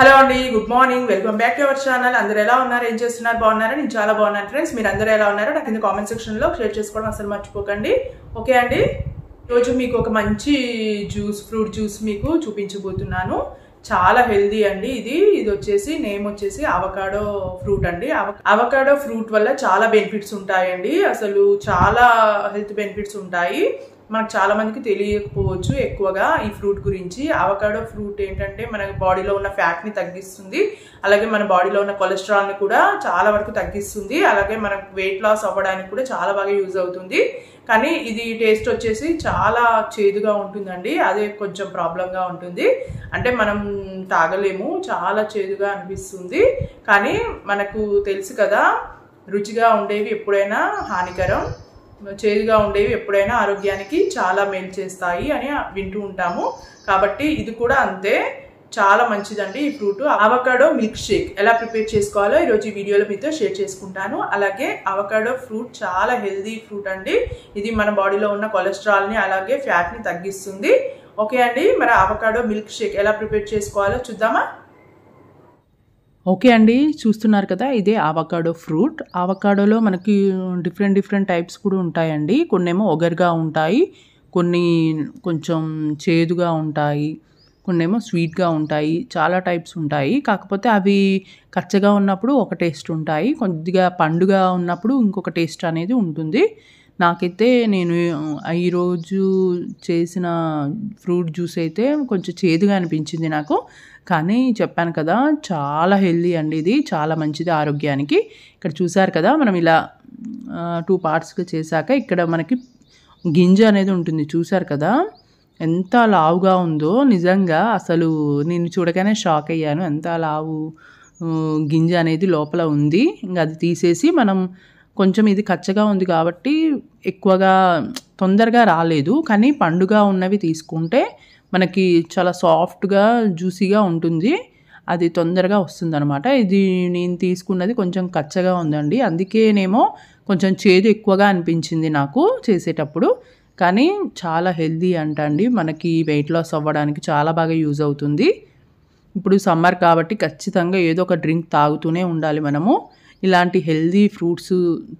hello అండి good morning welcome back to our channel అందరు ఎలా ఉన్నారు ఏం చేస్తున్నారు బాగున్నారు నేను చాలా బాగున్నాను ఫ్రెండ్స్ మీరు అందరూ ఎలా ఉన్నారో నాకు కింద కామెంట్ సెక్షన్లో షేర్ చేసుకోవడం అసలు మర్చిపోకండి ఓకే అండి ఈరోజు మీకు ఒక మంచి జ్యూస్ ఫ్రూట్ జ్యూస్ మీకు చూపించబోతున్నాను చాలా హెల్దీ అండి ఇది ఇది వచ్చేసి నేమ్ వచ్చేసి అవకాడో ఫ్రూట్ అండి అవకాడో ఫ్రూట్ వల్ల చాలా బెనిఫిట్స్ ఉంటాయండి అసలు చాలా హెల్త్ బెనిఫిట్స్ ఉంటాయి మనకు చాలామందికి తెలియకపోవచ్చు ఎక్కువగా ఈ ఫ్రూట్ గురించి అవకాడో ఫ్రూట్ ఏంటంటే మన బాడీలో ఉన్న ఫ్యాట్ని తగ్గిస్తుంది అలాగే మన బాడీలో ఉన్న కొలెస్ట్రాల్ని కూడా చాలా వరకు తగ్గిస్తుంది అలాగే మనకు వెయిట్ లాస్ అవ్వడానికి కూడా చాలా బాగా యూజ్ అవుతుంది కానీ ఇది టేస్ట్ వచ్చేసి చాలా చేదుగా ఉంటుందండి అదే కొంచెం ప్రాబ్లంగా ఉంటుంది అంటే మనం తాగలేము చాలా చేదుగా అనిపిస్తుంది కానీ మనకు తెలుసు కదా రుచిగా ఉండేవి ఎప్పుడైనా హానికరం చేదుగా ఉండేవి ఎప్పుడైనా ఆరోగ్యానికి చాలా మేలు చేస్తాయి అని వింటూ ఉంటాము కాబట్టి ఇది కూడా అంతే చాలా మంచిదండి ఈ ఫ్రూట్ అవకాడో మిల్క్ షేక్ ఎలా ప్రిపేర్ చేసుకోవాలో ఈరోజు ఈ వీడియోలో మీతో షేర్ చేసుకుంటాను అలాగే అవకాడో ఫ్రూట్ చాలా హెల్దీ ఫ్రూట్ అండి ఇది మన బాడీలో ఉన్న కొలెస్ట్రాల్ని అలాగే ఫ్యాట్ని తగ్గిస్తుంది ఓకే అండి మరి అవకాడో మిల్క్ షేక్ ఎలా ప్రిపేర్ చేసుకోవాలో చూద్దామా ఓకే అండి చూస్తున్నారు కదా ఇదే ఆవకాడో ఫ్రూట్ ఆవకాడోలో మనకి డిఫరెంట్ డిఫరెంట్ టైప్స్ కూడా ఉంటాయండి కొన్ని ఏమో ఒగరుగా ఉంటాయి కొన్ని కొంచెం చేదుగా ఉంటాయి కొన్ని ఏమో స్వీట్గా ఉంటాయి చాలా టైప్స్ ఉంటాయి కాకపోతే అవి కచ్చగా ఉన్నప్పుడు ఒక టేస్ట్ ఉంటాయి కొద్దిగా పండుగ ఉన్నప్పుడు ఇంకొక టేస్ట్ అనేది ఉంటుంది నాకైతే నేను ఈరోజు చేసిన ఫ్రూట్ జ్యూస్ అయితే కొంచెం చేదుగా అనిపించింది నాకు కానీ చెప్పాను కదా చాలా హెల్దీ అండి ఇది చాలా మంచిది ఆరోగ్యానికి ఇక్కడ చూసారు కదా మనం ఇలా టూ పార్ట్స్గా చేశాక ఇక్కడ మనకి గింజ అనేది ఉంటుంది చూసారు కదా ఎంత లావుగా ఉందో నిజంగా అసలు నేను చూడగానే షాక్ అయ్యాను ఎంత లావు గింజ అనేది లోపల ఉంది ఇంకా అది తీసేసి మనం కొంచెం ఇది కచ్చగా ఉంది కాబట్టి ఎక్కువగా తొందరగా రాలేదు కానీ పండుగ ఉన్నవి తీసుకుంటే మనకి చాలా సాఫ్ట్గా జ్యూసీగా ఉంటుంది అది తొందరగా వస్తుందనమాట ఇది నేను తీసుకున్నది కొంచెం కచ్చగా ఉందండి అందుకేనేమో కొంచెం చేదు ఎక్కువగా అనిపించింది నాకు చేసేటప్పుడు కానీ చాలా హెల్దీ అంట అండి మనకి వెయిట్ లాస్ అవ్వడానికి చాలా బాగా యూజ్ అవుతుంది ఇప్పుడు సమ్మర్ కాబట్టి ఖచ్చితంగా ఏదో ఒక డ్రింక్ తాగుతూనే ఉండాలి మనము ఇలాంటి హెల్దీ ఫ్రూట్స్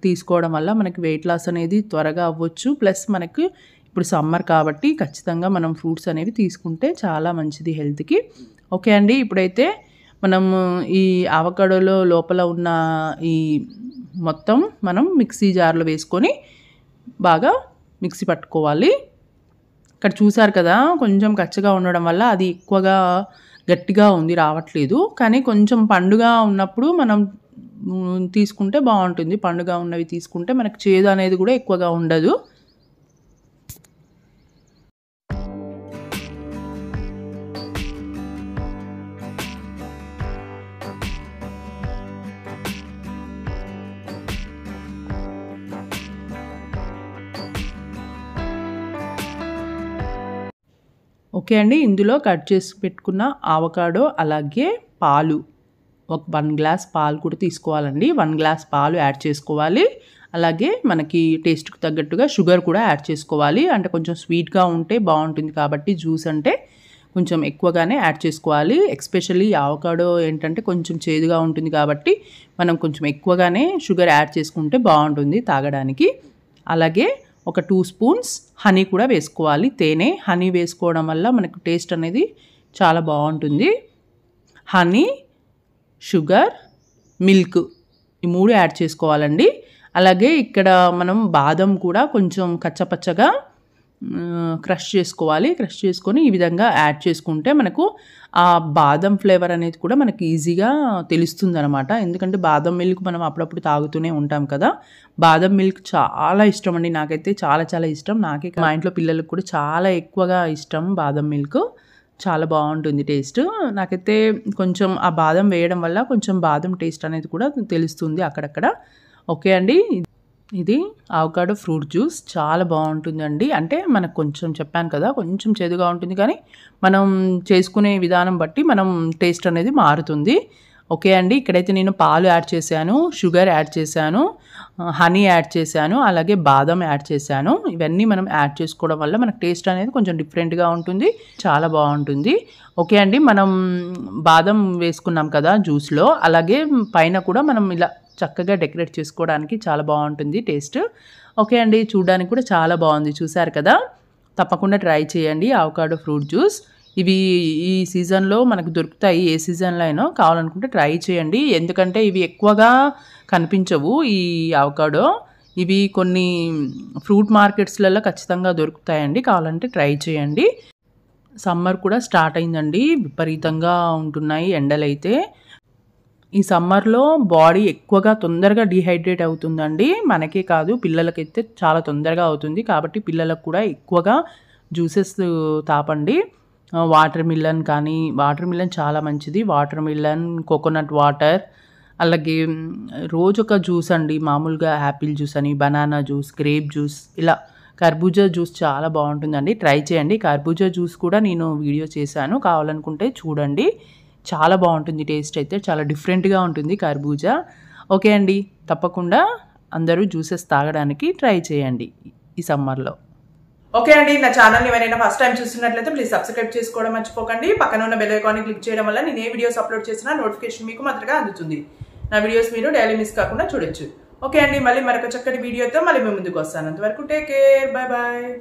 తీసుకోవడం వల్ల మనకి వెయిట్ లాస్ అనేది త్వరగా అవ్వచ్చు ప్లస్ మనకు ఇప్పుడు సమ్మర్ కాబట్టి ఖచ్చితంగా మనం ఫ్రూట్స్ అనేవి తీసుకుంటే చాలా మంచిది హెల్త్కి ఓకే అండి ఇప్పుడైతే మనం ఈ అవకాడోలో లోపల ఉన్న ఈ మొత్తం మనం మిక్సీ జార్లో వేసుకొని బాగా మిక్సీ పట్టుకోవాలి ఇక్కడ చూసారు కదా కొంచెం కచ్చగా ఉండడం వల్ల అది ఎక్కువగా గట్టిగా ఉంది రావట్లేదు కానీ కొంచెం పండుగ ఉన్నప్పుడు మనం తీసుకుంటే బాగుంటుంది పండుగ ఉన్నవి తీసుకుంటే మనకు చేదు అనేది కూడా ఎక్కువగా ఉండదు ఓకే అండి ఇందులో కట్ చేసి పెట్టుకున్న ఆవకాడో అలాగే పాలు ఒక వన్ గ్లాస్ పాలు కూడా తీసుకోవాలండి వన్ గ్లాస్ పాలు యాడ్ చేసుకోవాలి అలాగే మనకి టేస్ట్కి తగ్గట్టుగా షుగర్ కూడా యాడ్ చేసుకోవాలి అంటే కొంచెం స్వీట్గా ఉంటే బాగుంటుంది కాబట్టి జ్యూస్ అంటే కొంచెం ఎక్కువగానే యాడ్ చేసుకోవాలి ఎక్స్పెషల్లీ ఆవకాడో ఏంటంటే కొంచెం చేదుగా ఉంటుంది కాబట్టి మనం కొంచెం ఎక్కువగానే షుగర్ యాడ్ చేసుకుంటే బాగుంటుంది తాగడానికి అలాగే ఒక టూ స్పూన్స్ హనీ కూడా వేసుకోవాలి తేనె హనీ వేసుకోవడం వల్ల మనకు టేస్ట్ అనేది చాలా బాగుంటుంది హనీ షుగర్ మిల్క్ ఈ మూడు యాడ్ చేసుకోవాలండి అలాగే ఇక్కడ మనం బాదం కూడా కొంచెం కచ్చపచ్చగా క్రష్ చేసుకోవాలి క్రష్ చేసుకొని ఈ విధంగా యాడ్ చేసుకుంటే మనకు ఆ బాదం ఫ్లేవర్ అనేది కూడా మనకి ఈజీగా తెలుస్తుంది అనమాట ఎందుకంటే బాదం మిల్క్ మనం అప్పుడప్పుడు తాగుతూనే ఉంటాం కదా బాదం మిల్క్ చాలా ఇష్టం అండి నాకైతే చాలా చాలా ఇష్టం నాకే మా ఇంట్లో పిల్లలకు కూడా చాలా ఎక్కువగా ఇష్టం బాదం మిల్క్ చాలా బాగుంటుంది టేస్ట్ నాకైతే కొంచెం ఆ బాదం వేయడం వల్ల కొంచెం బాదం టేస్ట్ అనేది కూడా తెలుస్తుంది అక్కడక్కడ ఓకే అండి ఇది ఆవకాడో ఫ్రూట్ జ్యూస్ చాలా బాగుంటుందండి అంటే మనకు కొంచెం చెప్పాను కదా కొంచెం చేదుగా ఉంటుంది కానీ మనం చేసుకునే విధానం బట్టి మనం టేస్ట్ అనేది మారుతుంది ఓకే అండి ఇక్కడైతే నేను పాలు యాడ్ చేశాను షుగర్ యాడ్ చేశాను హనీ యాడ్ చేశాను అలాగే బాదం యాడ్ చేశాను ఇవన్నీ మనం యాడ్ చేసుకోవడం వల్ల మనకు టేస్ట్ అనేది కొంచెం డిఫరెంట్గా ఉంటుంది చాలా బాగుంటుంది ఓకే అండి మనం బాదం వేసుకున్నాం కదా జ్యూస్లో అలాగే పైన కూడా మనం ఇలా చక్కగా డెకరేట్ చేసుకోవడానికి చాలా బాగుంటుంది టేస్ట్ ఓకే అండి చూడడానికి కూడా చాలా బాగుంది చూసారు కదా తప్పకుండా ట్రై చేయండి అవకాడో ఫ్రూట్ జ్యూస్ ఇవి ఈ సీజన్లో మనకు దొరుకుతాయి ఏ సీజన్లో అయినా కావాలనుకుంటే ట్రై చేయండి ఎందుకంటే ఇవి ఎక్కువగా కనిపించవు ఈ అవకాడో ఇవి కొన్ని ఫ్రూట్ మార్కెట్స్లలో ఖచ్చితంగా దొరుకుతాయండి కావాలంటే ట్రై చేయండి సమ్మర్ కూడా స్టార్ట్ అయిందండి విపరీతంగా ఉంటున్నాయి ఎండలైతే ఈ సమ్మర్లో బాడీ ఎక్కువగా తొందరగా డిహైడ్రేట్ అవుతుందండి మనకే కాదు పిల్లలకైతే చాలా తొందరగా అవుతుంది కాబట్టి పిల్లలకు కూడా ఎక్కువగా జ్యూసెస్ తాపండి వాటర్ మిల్లన్ కానీ వాటర్ మిల్లన్ చాలా మంచిది వాటర్ మిల్లన్ కోకోనట్ వాటర్ అలాగే రోజు ఒక జ్యూస్ అండి మామూలుగా యాపిల్ జ్యూస్ అని బనానా జ్యూస్ గ్రేప్ జ్యూస్ ఇలా కర్బూజా జ్యూస్ చాలా బాగుంటుందండి ట్రై చేయండి కర్బూజా జ్యూస్ కూడా నేను వీడియో చేశాను కావాలనుకుంటే చూడండి చాలా బాగుంటుంది టేస్ట్ అయితే చాలా డిఫరెంట్గా ఉంటుంది కర్బూజా ఓకే అండి తప్పకుండా అందరూ జ్యూసెస్ తాగడానికి ట్రై చేయండి ఈ సమ్మర్లో ఓకే అండి నా ఛానల్ ఎవరైనా ఫస్ట్ టైం చూస్తున్నట్లయితే ప్లీజ్ సబ్స్క్రైబ్ చేసుకోవడం మర్చిపోకండి పక్కన ఉన్న బెల్ ఐకాన్ని క్లిక్ చేయడం వల్ల నేను ఏ వీడియోస్ అప్లోడ్ చేసినా నోటిఫికేషన్ మీకు మాత్రమే అందుతుంది నా వీడియోస్ మీరు డైలీ మిస్ కాకుండా చూడొచ్చు ఓకే అండి మళ్ళీ మరొక చక్కటి వీడియోతో మళ్ళీ మేము ముందుకు వస్తాను అంతవరకు టేక్ కేర్ బాయ్ బాయ్